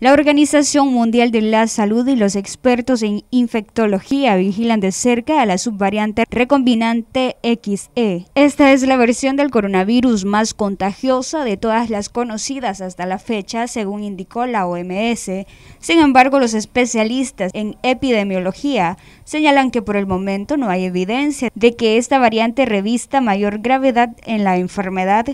La Organización Mundial de la Salud y los expertos en infectología vigilan de cerca a la subvariante recombinante XE. Esta es la versión del coronavirus más contagiosa de todas las conocidas hasta la fecha, según indicó la OMS. Sin embargo, los especialistas en epidemiología señalan que por el momento no hay evidencia de que esta variante revista mayor gravedad en la enfermedad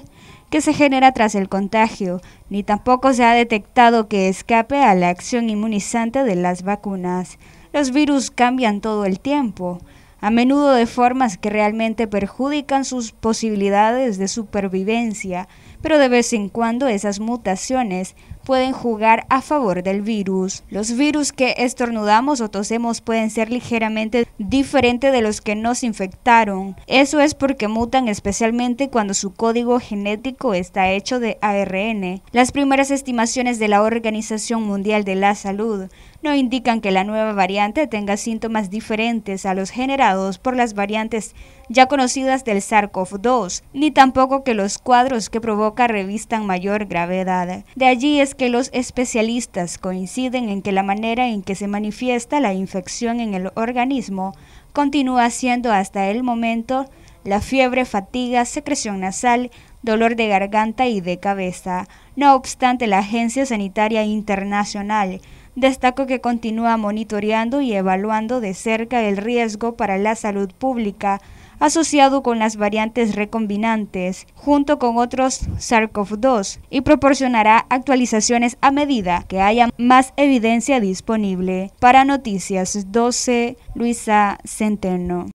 que se genera tras el contagio, ni tampoco se ha detectado que escape a la acción inmunizante de las vacunas. Los virus cambian todo el tiempo, a menudo de formas que realmente perjudican sus posibilidades de supervivencia, pero de vez en cuando esas mutaciones pueden jugar a favor del virus. Los virus que estornudamos o tosemos pueden ser ligeramente diferentes de los que nos infectaron. Eso es porque mutan especialmente cuando su código genético está hecho de ARN. Las primeras estimaciones de la Organización Mundial de la Salud no indican que la nueva variante tenga síntomas diferentes a los generados por las variantes ya conocidas del SARS-CoV-2, ni tampoco que los cuadros que provocan revistan mayor gravedad. De allí es que los especialistas coinciden en que la manera en que se manifiesta la infección en el organismo continúa siendo hasta el momento la fiebre, fatiga, secreción nasal, dolor de garganta y de cabeza. No obstante, la Agencia Sanitaria Internacional Destaco que continúa monitoreando y evaluando de cerca el riesgo para la salud pública asociado con las variantes recombinantes, junto con otros SARS-CoV-2, y proporcionará actualizaciones a medida que haya más evidencia disponible. Para Noticias 12, Luisa Centeno.